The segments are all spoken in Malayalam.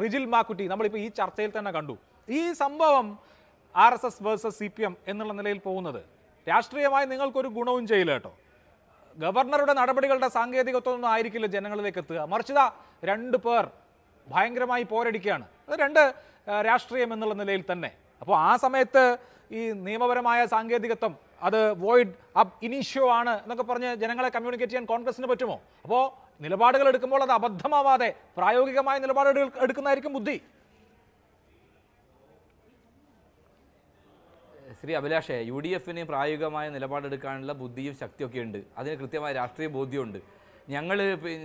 റിജിൽ മാക്കുട്ടി നമ്മളിപ്പോൾ ഈ ചർച്ചയിൽ തന്നെ കണ്ടു ഈ സംഭവം ആർ എസ് എസ് വേഴ്സസ് സി പി എം എന്നുള്ള നിലയിൽ പോകുന്നത് രാഷ്ട്രീയമായി നിങ്ങൾക്കൊരു ഗുണവും ചെയ്യില്ല കേട്ടോ ഗവർണറുടെ നടപടികളുടെ ഒന്നും ആയിരിക്കില്ല ജനങ്ങളിലേക്ക് എത്തുക മറിച്ച് രണ്ട് പേർ ഭയങ്കരമായി പോരടിക്കുകയാണ് അത് രണ്ട് രാഷ്ട്രീയം എന്നുള്ള നിലയിൽ തന്നെ അപ്പോൾ ആ സമയത്ത് ഈ നിയമപരമായ സാങ്കേതികത്വം അത് വോയിഡ് അപ് ഇനീഷ്യോ ആണ് എന്നൊക്കെ പറഞ്ഞ് ജനങ്ങളെ കമ്മ്യൂണിക്കേറ്റ് ചെയ്യാൻ കോൺഗ്രസിന് പറ്റുമോ അപ്പോൾ നിലപാടുകൾ എടുക്കുമ്പോൾ അത് അബദ്ധമാവാതെ പ്രായോഗികമായ നിലപാടുകൾ എടുക്കുന്നതായിരിക്കും ബുദ്ധി ശ്രീ അഭിലാഷേ യു ഡി എഫിന് പ്രായോഗികമായ നിലപാടെടുക്കാനുള്ള ബുദ്ധിയും ശക്തിയൊക്കെ ഉണ്ട് അതിന് കൃത്യമായ രാഷ്ട്രീയ ബോധ്യമുണ്ട് ഞങ്ങൾ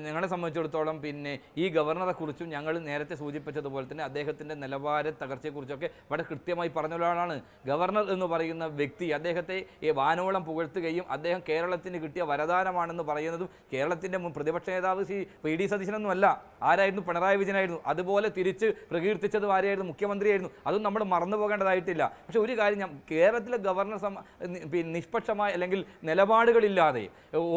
ഞങ്ങളെ സംബന്ധിച്ചിടത്തോളം പിന്നെ ഈ ഗവർണറെക്കുറിച്ചും ഞങ്ങൾ നേരത്തെ സൂചിപ്പിച്ചതുപോലെ തന്നെ അദ്ദേഹത്തിൻ്റെ നിലവാര തകർച്ചയെക്കുറിച്ചൊക്കെ വളരെ കൃത്യമായി പറഞ്ഞ ഒരാളാണ് ഗവർണർ എന്ന് പറയുന്ന വ്യക്തി അദ്ദേഹത്തെ ഈ വാനോളം പുകഴ്ത്തുകയും അദ്ദേഹം കേരളത്തിന് കിട്ടിയ വരദാനമാണെന്ന് പറയുന്നതും കേരളത്തിൻ്റെ പ്രതിപക്ഷ നേതാവ് ശ്രീ പി ഡി സതീശനൊന്നുമല്ല ആരായിരുന്നു പിണറായി വിജയനായിരുന്നു അതുപോലെ തിരിച്ച് പ്രകീർത്തിച്ചതും ആരായിരുന്നു മുഖ്യമന്ത്രിയായിരുന്നു അതും നമ്മൾ മറന്നു പോകേണ്ടതായിട്ടില്ല പക്ഷേ ഒരു കാര്യം ഞാൻ കേരളത്തിലെ ഗവർണർ നിഷ്പക്ഷമായ അല്ലെങ്കിൽ നിലപാടുകളില്ലാതെ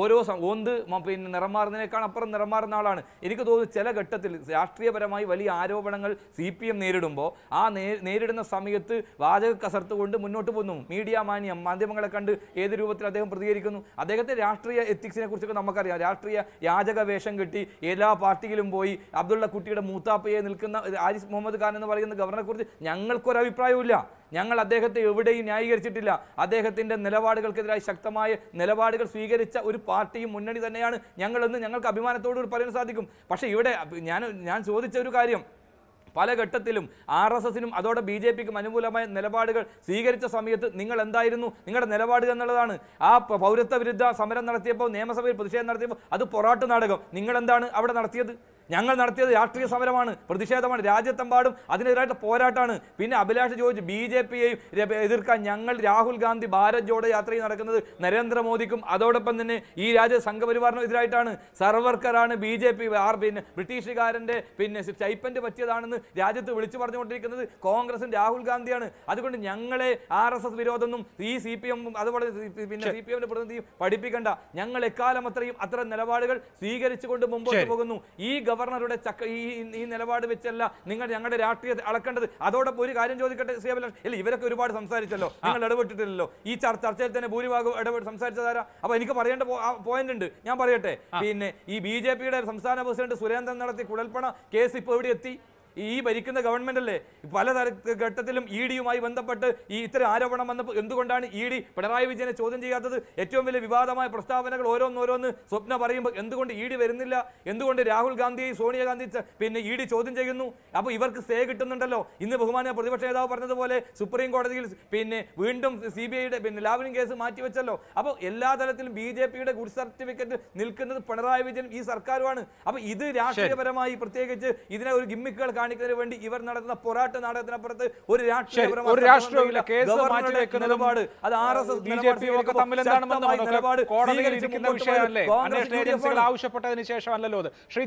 ഓരോ ഒന്ന് പിന്നെ നിറം മാറുന്നതിനേക്കാൾ അപ്പുറം നിറം മാറുന്ന ആളാണ് എനിക്ക് തോന്നുന്നു ചില ഘട്ടത്തിൽ രാഷ്ട്രീയപരമായി വലിയ ആരോപണങ്ങൾ സി പി എം നേരിടുമ്പോൾ ആ നേരിടുന്ന സമയത്ത് വാചക കസർത്ത് കൊണ്ട് മുന്നോട്ട് പോകുന്നു മീഡിയ മാന്യം മാധ്യമങ്ങളെ കണ്ട് ഏത് രൂപത്തിൽ അദ്ദേഹം പ്രതികരിക്കുന്നു അദ്ദേഹത്തെ രാഷ്ട്രീയ എത്തിക്സിനെ കുറിച്ചൊക്കെ നമുക്കറിയാം രാഷ്ട്രീയ യാചക വേഷം കെട്ടി എല്ലാ പാർട്ടിയിലും പോയി അബ്ദുള്ള കുട്ടിയുടെ മൂത്താപ്പയെ നിൽക്കുന്ന ആരിഫ് മുഹമ്മദ് ഖാൻ എന്ന് പറയുന്ന ഗവർണറെക്കുറിച്ച് ഞങ്ങൾക്കൊരു അഭിപ്രായവുമില്ല ഞങ്ങൾ അദ്ദേഹത്തെ എവിടെയും ന്യായീകരിച്ചിട്ടില്ല അദ്ദേഹത്തിൻ്റെ നിലപാടുകൾക്കെതിരായി ശക്തമായ നിലപാടുകൾ സ്വീകരിച്ച ഒരു പാർട്ടിയും മുന്നണി തന്നെയാണ് ഞങ്ങൾ എന്ന് ഞങ്ങൾക്ക് അഭിമാനത്തോടുകൂടി പറയാൻ സാധിക്കും പക്ഷേ ഇവിടെ ഞാൻ ഞാൻ ചോദിച്ച ഒരു കാര്യം പല ഘട്ടത്തിലും ആർ എസ് എസിനും അതോടെ ബി ജെ പിക്കും അനുകൂലമായ നിലപാടുകൾ സ്വീകരിച്ച സമയത്ത് നിങ്ങൾ എന്തായിരുന്നു നിങ്ങളുടെ നിലപാട് എന്നുള്ളതാണ് ആ പൗരത്വ വിരുദ്ധ സമരം നടത്തിയപ്പോൾ നിയമസഭയിൽ പ്രതിഷേധം നടത്തിയപ്പോൾ അത് പൊറാട്ട് നാടകം നിങ്ങൾ എന്താണ് അവിടെ നടത്തിയത് ഞങ്ങൾ നടത്തിയത് രാഷ്ട്രീയ സമരമാണ് പ്രതിഷേധമാണ് രാജ്യത്തെമ്പാടും അതിനെതിരായിട്ട് പോരാട്ടമാണ് പിന്നെ അഭിലാഷ് ജോർജ് ബി ജെ പിയെയും എതിർക്കാൻ ഞങ്ങൾ രാഹുൽ ഗാന്ധി ഭാരത് ജോഡ യാത്രയിൽ നടക്കുന്നത് നരേന്ദ്രമോദിക്കും അതോടൊപ്പം തന്നെ ഈ രാജ്യ സംഘപരിവാറിനും എതിരായിട്ടാണ് സർവർക്കറാണ് ബി ജെ പി ആർ പിന്നെ ബ്രിട്ടീഷുകാരൻ്റെ പിന്നെ സ്റ്റൈപ്പൻഡ് പറ്റിയതാണെന്ന് രാജ്യത്ത് വിളിച്ചു പറഞ്ഞുകൊണ്ടിരിക്കുന്നത് കോൺഗ്രസും രാഹുൽ ഗാന്ധിയാണ് അതുകൊണ്ട് ഞങ്ങളെ ആർ എസ് എസ് വിരോധമൊന്നും ഈ സി പി എം അതുപോലെ പിന്നെ സി പി എമ്മിന്റെ പ്രതിനിധിയും പഠിപ്പിക്കണ്ട ഞങ്ങൾ എക്കാലം അത്രയും അത്തരം നിലപാടുകൾ സ്വീകരിച്ചുകൊണ്ട് മുമ്പോട്ട് പോകുന്നു ഈ ഗവർണറുടെ ചക്ക ഈ ഈ നിലപാട് വെച്ചല്ല നിങ്ങൾ ഞങ്ങളുടെ രാഷ്ട്രീയ അളക്കേണ്ടത് അതോടൊപ്പം ഒരു കാര്യം ചോദിക്കട്ടെ ശ്രീ അല്ല ഇല്ല ഇവരൊക്കെ ഒരുപാട് സംസാരിച്ചല്ലോ നിങ്ങൾ ഇടപെട്ടിട്ടില്ലല്ലോ ഈ ചർച്ചയിൽ തന്നെ ഭൂരിഭാഗം ഇടപെട്ട് സംസാരിച്ചതാരാ അപ്പൊ എനിക്ക് പറയേണ്ട പോയിന്റ് ഉണ്ട് ഞാൻ പറയട്ടെ പിന്നെ ഈ ബി ജെ പിയുടെ സംസ്ഥാന പ്രസിഡന്റ് സുരേന്ദ്രൻ നടത്തി കുഴൽപ്പണ കേസ് ഇപ്പോൾ എവിടെ എത്തി ഈ ഭരിക്കുന്ന ഗവൺമെന്റ് അല്ലേ പല ഘട്ടത്തിലും ഇ e ഡിയുമായി ബന്ധപ്പെട്ട് ഈ ഇത്തരം ആരോപണം വന്ന എന്തുകൊണ്ടാണ് ഇ e ഡി പിണറായി വിജയനെ ചോദ്യം ചെയ്യാത്തത് ഏറ്റവും വലിയ വിവാദമായ പ്രസ്താവനകൾ ഓരോന്നോരോന്ന് സ്വപ്ന പറയുമ്പോൾ എന്തുകൊണ്ട് ഇ e ഡി വരുന്നില്ല എന്തുകൊണ്ട് രാഹുൽ ഗാന്ധി സോണിയാഗാന്ധി പിന്നെ ഇ ഡി ചോദ്യം ചെയ്യുന്നു അപ്പോൾ ഇവർക്ക് സേ കിട്ടുന്നുണ്ടല്ലോ ഇന്ന് ബഹുമാന പ്രതിപക്ഷ നേതാവ് പറഞ്ഞതുപോലെ സുപ്രീം കോടതിയിൽ പിന്നെ വീണ്ടും സി ബി ഐയുടെ പിന്നെ ലാവ്ലിൻ കേസ് മാറ്റിവെച്ചല്ലോ അപ്പോൾ എല്ലാ തലത്തിലും ബി ജെ പിയുടെ ഗുഡ് സർട്ടിഫിക്കറ്റ് നിൽക്കുന്നത് പിണറായി വിജയൻ ഈ സർക്കാരുമാണ് അപ്പോൾ ഇത് രാഷ്ട്രീയപരമായി പ്രത്യേകിച്ച് ഇതിനെ ഒരു ഗിമ്മിക്കുകൾ കാണിക്കുന്നതിന് വേണ്ടി ഇവർ നടത്തുന്ന പോരാട്ട നാടകത്തിനപ്പുറത്ത് ഒരു രാഷ്ട്രീയ ആവശ്യപ്പെട്ടതിന് ശേഷം അല്ലല്ലോ ശ്രീ